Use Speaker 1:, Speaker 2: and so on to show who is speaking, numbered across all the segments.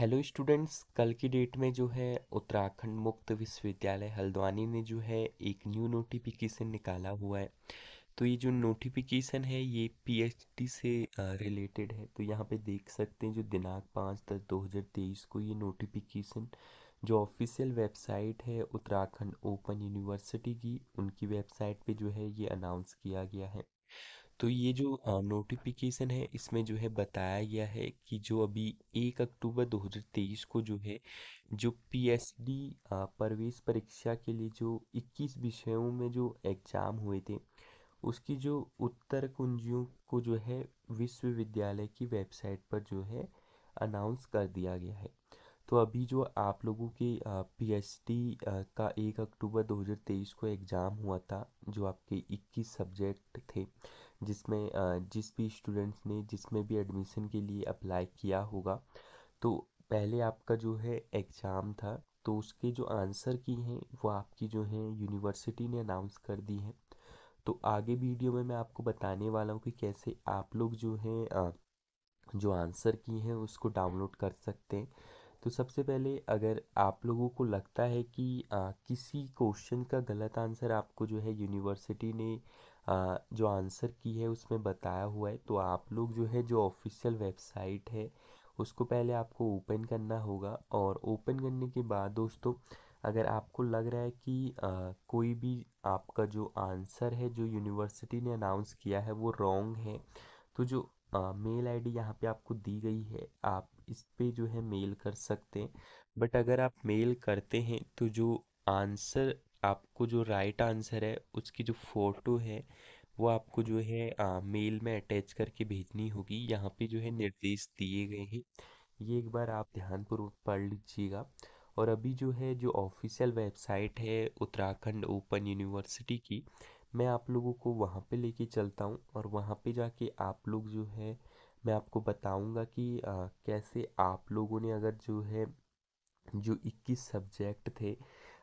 Speaker 1: hello students कल की date में जो है उत्तराखंड मुक्त विश्वविद्यालय हल्द्वानी ने जो है एक न्यू नोटिफिकेशन निकाला हुआ है तो ये जो नोटिफिकेशन है ये पीएचडी से रिलेटेड है तो यहाँ पे देख सकते हैं जो दिनांक पाँच दस दो हज़ार तेईस को ये नोटिफिकेशन जो ऑफिशियल वेबसाइट है उत्तराखंड ओपन यूनिवर्सिटी की उनकी वेबसाइट पर जो है ये अनाउंस किया गया है तो ये जो नोटिफिकेशन है इसमें जो है बताया गया है कि जो अभी एक अक्टूबर 2023 को जो है जो पीएसडी प्रवेश परीक्षा के लिए जो 21 विषयों में जो एग्ज़ाम हुए थे उसकी जो उत्तर कुंजियों को जो है विश्वविद्यालय की वेबसाइट पर जो है अनाउंस कर दिया गया है तो अभी जो आप लोगों के पी का एक अक्टूबर 2023 को एग्ज़ाम हुआ था जो आपके 21 सब्जेक्ट थे जिसमें जिस भी स्टूडेंट्स ने जिसमें भी एडमिशन के लिए अप्लाई किया होगा तो पहले आपका जो है एग्ज़ाम था तो उसके जो आंसर की हैं वो आपकी जो है यूनिवर्सिटी ने अनाउंस कर दी हैं तो आगे वीडियो में मैं आपको बताने वाला हूँ कि कैसे आप लोग जो है जो आंसर की हैं उसको डाउनलोड कर सकते हैं तो सबसे पहले अगर आप लोगों को लगता है कि आ, किसी क्वेश्चन का गलत आंसर आपको जो है यूनिवर्सिटी ने आ, जो आंसर की है उसमें बताया हुआ है तो आप लोग जो है जो ऑफिशियल वेबसाइट है उसको पहले आपको ओपन करना होगा और ओपन करने के बाद दोस्तों अगर आपको लग रहा है कि आ, कोई भी आपका जो आंसर है जो यूनिवर्सिटी ने अनाउंस किया है वो रॉन्ग है तो जो मेल मेल आईडी यहाँ पे आपको दी गई है आप इस पे जो है मेल कर सकते हैं बट अगर आप मेल करते हैं तो जो आंसर आपको जो राइट आंसर है उसकी जो फ़ोटो है वो आपको जो है आ, मेल में अटैच करके भेजनी होगी यहाँ पे जो है निर्देश दिए गए हैं ये एक बार आप ध्यानपूर्वक पढ़ लीजिएगा और अभी जो है जो ऑफिशियल वेबसाइट है उत्तराखंड ओपन यूनिवर्सिटी की मैं आप लोगों को वहाँ पे लेके चलता हूँ और वहाँ पे जाके आप लोग जो है मैं आपको बताऊँगा कि आ, कैसे आप लोगों ने अगर जो है जो 21 सब्जेक्ट थे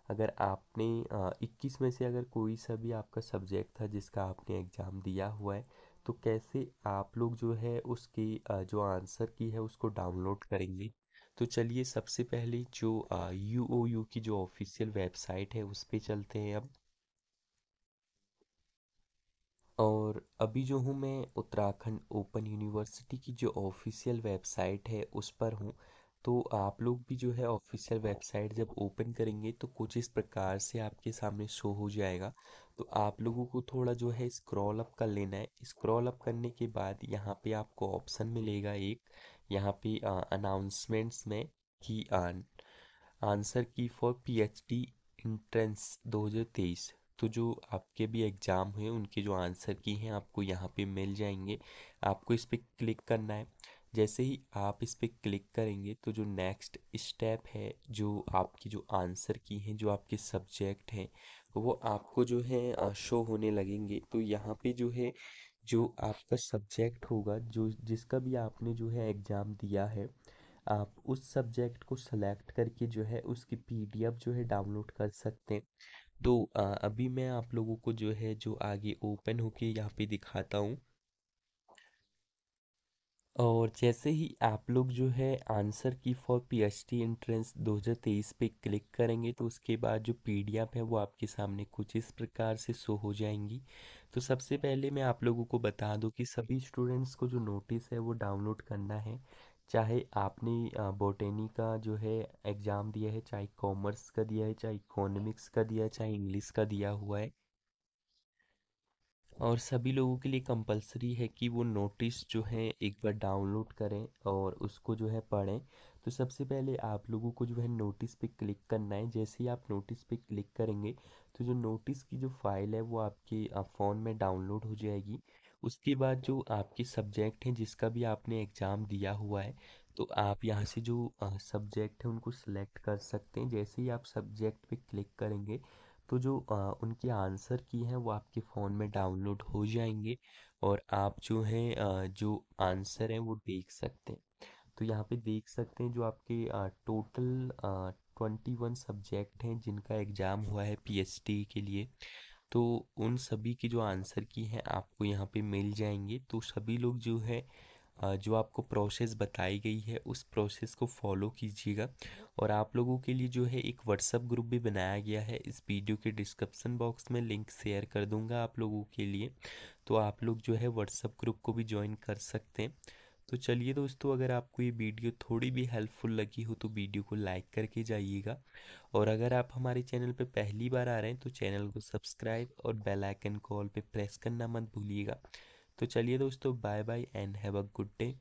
Speaker 1: अगर आपने आ, 21 में से अगर कोई सा भी आपका सब्जेक्ट था जिसका आपने एग्ज़ाम दिया हुआ है तो कैसे आप लोग जो है उसकी आ, जो आंसर की है उसको डाउनलोड करेंगे तो चलिए सबसे पहले जो यू ओ यू की जो ऑफिशियल वेबसाइट है उस पर चलते हैं अब और अभी जो हूँ मैं उत्तराखंड ओपन यूनिवर्सिटी की जो ऑफिशियल वेबसाइट है उस पर हूँ तो आप लोग भी जो है ऑफिशियल वेबसाइट जब ओपन करेंगे तो कुछ इस प्रकार से आपके सामने शो हो जाएगा तो आप लोगों को थोड़ा जो है स्क्रॉल अप कर लेना है स्क्रॉल अप करने के बाद यहाँ पे आपको ऑप्शन मिलेगा एक यहाँ पे अनाउंसमेंट्स में की आन आंसर की फॉर पीएचडी एंट्रेंस 2023 तो जो आपके भी एग्ज़ाम हुए उनके जो आंसर की हैं आपको यहाँ पे मिल जाएंगे आपको इस पर क्लिक करना है जैसे ही आप इस पर क्लिक करेंगे तो जो नेक्स्ट स्टेप है जो आपकी जो आंसर की हैं जो आपके सब्जेक्ट हैं वो आपको जो है शो होने लगेंगे तो यहाँ पे जो है जो आपका सब्जेक्ट होगा जो जिसका भी आपने जो है एग्ज़ाम दिया है आप उस सब्जेक्ट को सेलेक्ट करके जो है उसकी पीडीएफ जो है डाउनलोड कर सकते हैं तो अभी मैं आप लोगों को जो है जो आगे ओपन होके यहाँ पे दिखाता हूँ और जैसे ही आप लोग जो है आंसर की फॉर पीएचडी एंट्रेंस 2023 पे क्लिक करेंगे तो उसके बाद जो पीडीएफ है वो आपके सामने कुछ इस प्रकार से शो हो जाएंगी तो सबसे पहले मैं आप लोगों को बता दूं कि सभी स्टूडेंट्स को जो नोटिस है वो डाउनलोड करना है चाहे आपने बोटेनी का जो है एग्ज़ाम दिया है चाहे कॉमर्स का दिया है चाहे इकोनॉमिक्स का दिया है चाहे इंग्लिश का दिया हुआ है और सभी लोगों के लिए कंपलसरी है कि वो नोटिस जो है एक बार डाउनलोड करें और उसको जो है पढ़ें तो सबसे पहले आप लोगों को जो है नोटिस पे क्लिक करना है जैसे ही आप नोटिस पे क्लिक करेंगे तो जो नोटिस की जो फाइल है वो आपके फ़ोन में डाउनलोड हो जाएगी उसके बाद जो आपके सब्जेक्ट हैं जिसका भी आपने एग्ज़ाम दिया हुआ है तो आप यहाँ से जो सब्जेक्ट है उनको सिलेक्ट कर सकते हैं जैसे ही आप सब्जेक्ट पे क्लिक करेंगे तो जो उनके आंसर की हैं वो आपके फ़ोन में डाउनलोड हो जाएंगे और आप जो हैं जो आंसर हैं वो देख सकते हैं तो यहाँ पे देख सकते हैं जो आपके टोटल ट्वेंटी वन सब्जेक्ट हैं जिनका एग्ज़ाम हुआ है पी के लिए तो उन सभी की जो आंसर की हैं आपको यहाँ पे मिल जाएंगे तो सभी लोग जो है जो आपको प्रोसेस बताई गई है उस प्रोसेस को फॉलो कीजिएगा और आप लोगों के लिए जो है एक व्हाट्सअप ग्रुप भी बनाया गया है इस वीडियो के डिस्क्रिप्शन बॉक्स में लिंक शेयर कर दूंगा आप लोगों के लिए तो आप लोग जो है व्हाट्सअप ग्रुप को भी ज्वाइन कर सकते हैं तो चलिए दोस्तों अगर आपको ये वीडियो थोड़ी भी हेल्पफुल लगी हो तो वीडियो को लाइक करके जाइएगा और अगर आप हमारे चैनल पर पहली बार आ रहे हैं तो चैनल को सब्सक्राइब और बेल आइकन कॉल पे प्रेस करना मत भूलिएगा तो चलिए दोस्तों bye bye and have a good day